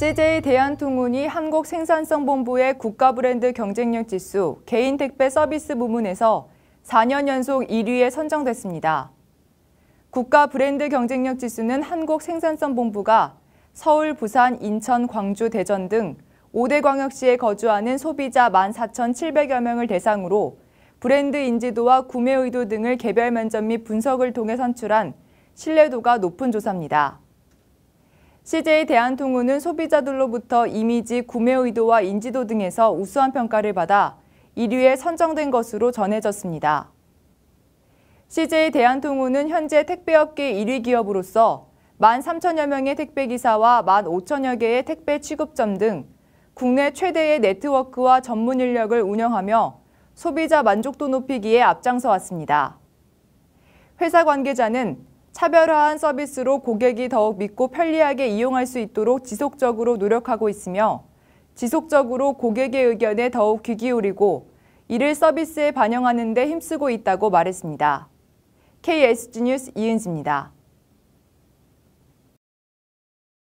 CJ 대한통운이 한국생산성본부의 국가브랜드 경쟁력 지수 개인 택배 서비스 부문에서 4년 연속 1위에 선정됐습니다. 국가 브랜드 경쟁력 지수는 한국생산성본부가 서울, 부산, 인천, 광주, 대전 등 5대 광역시에 거주하는 소비자 14,700여 명을 대상으로 브랜드 인지도와 구매 의도 등을 개별 면접 및 분석을 통해 선출한 신뢰도가 높은 조사입니다. CJ 대한통운은 소비자들로부터 이미지, 구매 의도와 인지도 등에서 우수한 평가를 받아 1위에 선정된 것으로 전해졌습니다. CJ 대한통운은 현재 택배업계 1위 기업으로서 1만 3천여 명의 택배기사와 1만 5천여 개의 택배 취급점 등 국내 최대의 네트워크와 전문 인력을 운영하며 소비자 만족도 높이기에 앞장서 왔습니다. 회사 관계자는 차별화한 서비스로 고객이 더욱 믿고 편리하게 이용할 수 있도록 지속적으로 노력하고 있으며 지속적으로 고객의 의견에 더욱 귀 기울이고 이를 서비스에 반영하는 데 힘쓰고 있다고 말했습니다. KSG 뉴스 이은지입니다.